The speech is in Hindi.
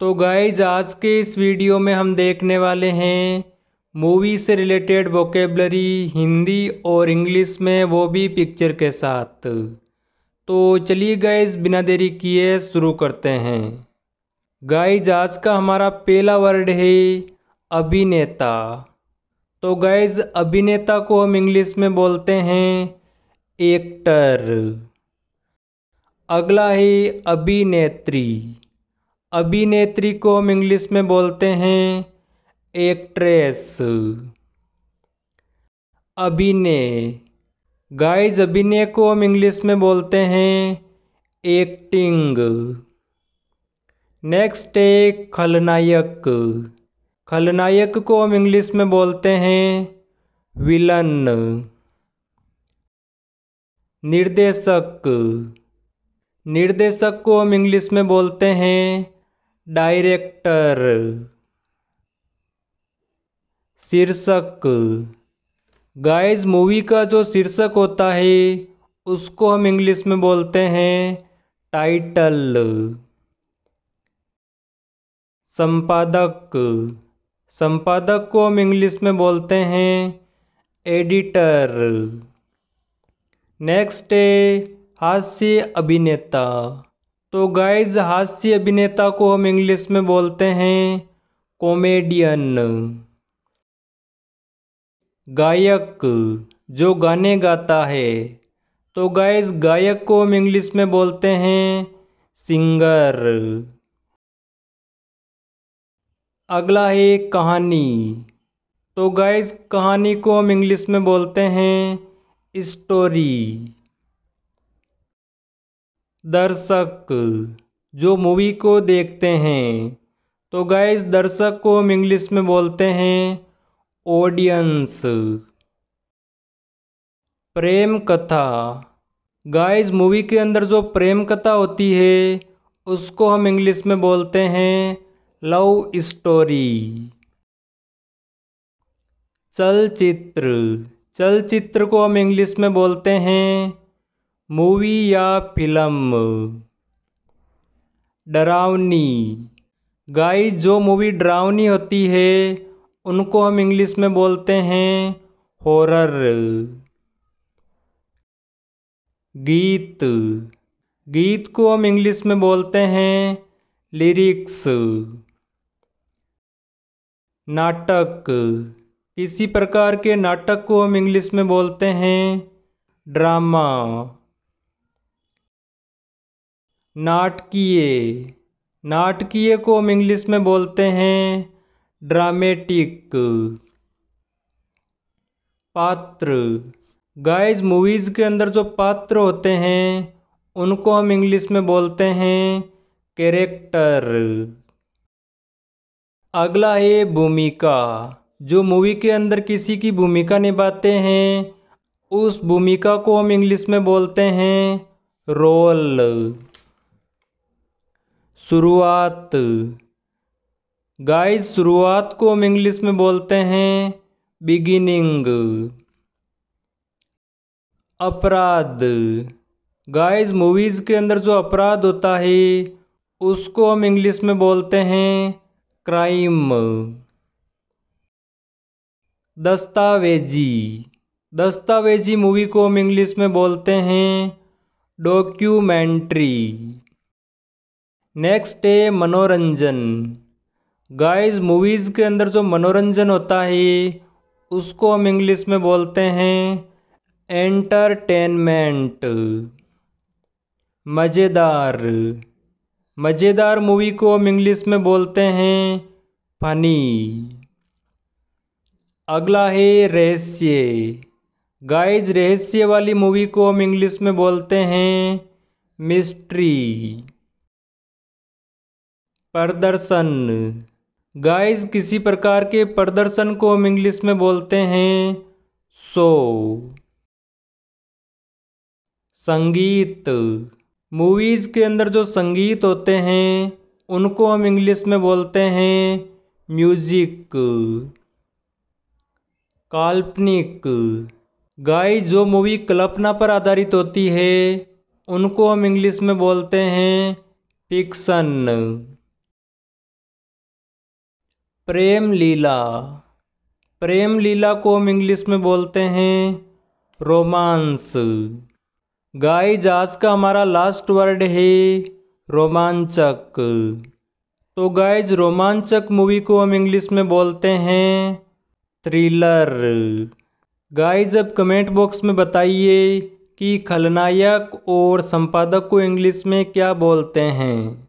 तो गाइज आज के इस वीडियो में हम देखने वाले हैं मूवी से रिलेटेड वोकेबलरी हिंदी और इंग्लिश में वो भी पिक्चर के साथ तो चलिए गाइज बिना देरी किए शुरू करते हैं गाइज आज का हमारा पहला वर्ड है अभिनेता तो गाइज अभिनेता को हम इंग्लिश में बोलते हैं एक्टर अगला है अभिनेत्री अभिनेत्री को हम इंग्लिश में बोलते हैं एक्ट्रेस अभिनय गाइज अभिनय को हम इंग्लिश में बोलते हैं एक्टिंग नेक्स्ट है खलनायक खलनायक को हम इंग्लिश में बोलते हैं विलन निर्देशक निर्देशक को हम इंग्लिश में बोलते हैं डायरेक्टर शीर्षक गाइस मूवी का जो शीर्षक होता है उसको हम इंग्लिश में बोलते हैं टाइटल संपादक संपादक को हम इंग्लिश में बोलते हैं एडिटर नेक्स्ट है हास्य अभिनेता तो गाइज हास्य अभिनेता को हम इंग्लिश में बोलते हैं कॉमेडियन गायक जो गाने गाता है तो गाइज गायक को हम इंग्लिश में बोलते हैं सिंगर अगला है कहानी तो गाइज कहानी को हम इंग्लिश में बोलते हैं स्टोरी दर्शक जो मूवी को देखते हैं तो गाइस दर्शक को हम इंग्लिश में बोलते हैं ऑडियंस प्रेम कथा गाइस मूवी के अंदर जो प्रेम कथा होती है उसको हम इंग्लिश में बोलते हैं लव स्टोरी चलचित्र चलचित्र को हम इंग्लिश में बोलते हैं मूवी या फिल्म डरावनी गाय जो मूवी डरावनी होती है उनको हम इंग्लिश में बोलते हैं हॉरर गीत गीत को हम इंग्लिश में बोलते हैं लिरिक्स नाटक इसी प्रकार के नाटक को हम इंग्लिश में बोलते हैं ड्रामा नाटकीय नाटकीय को हम इंग्लिश में बोलते हैं ड्रामेटिक पात्र गाइस मूवीज़ के अंदर जो पात्र होते हैं उनको हम इंग्लिश में बोलते हैं कैरेक्टर अगला है भूमिका जो मूवी के अंदर किसी की भूमिका निभाते हैं उस भूमिका को हम इंग्लिश में बोलते हैं रोल शुरुआत गाइस शुरुआत को हम इंग्लिश में बोलते हैं बिगिनिंग अपराध गाइस मूवीज़ के अंदर जो अपराध होता है उसको हम इंग्लिश में बोलते हैं क्राइम दस्तावेजी दस्तावेजी मूवी को हम इंग्लिश में बोलते हैं डॉक्यूमेंट्री नेक्स्ट है मनोरंजन गाइस मूवीज़ के अंदर जो मनोरंजन होता है उसको हम इंग्लिश में बोलते हैं एंटरटेनमेंट मज़ेदार मज़ेदार मूवी को हम इंग्लिश में बोलते हैं फनी अगला है रहस्य गाइज रहस्य वाली मूवी को हम इंग्लिश में बोलते हैं मिस्ट्री प्रदर्शन गाइस किसी प्रकार के प्रदर्शन को हम इंग्लिश में बोलते हैं शो संगीत मूवीज़ के अंदर जो संगीत होते हैं उनको हम इंग्लिश में बोलते हैं म्यूजिक काल्पनिक गाय जो मूवी कल्पना पर आधारित होती है उनको हम इंग्लिश में बोलते हैं फिक्सन प्रेम लीला प्रेम लीला को हम इंग्लिश में बोलते हैं रोमांस गाइज आज का हमारा लास्ट वर्ड है रोमांचक तो गाइज रोमांचक मूवी को हम इंग्लिश में बोलते हैं थ्रिलर गाइज अब कमेंट बॉक्स में बताइए कि खलनायक और संपादक को इंग्लिश में क्या बोलते हैं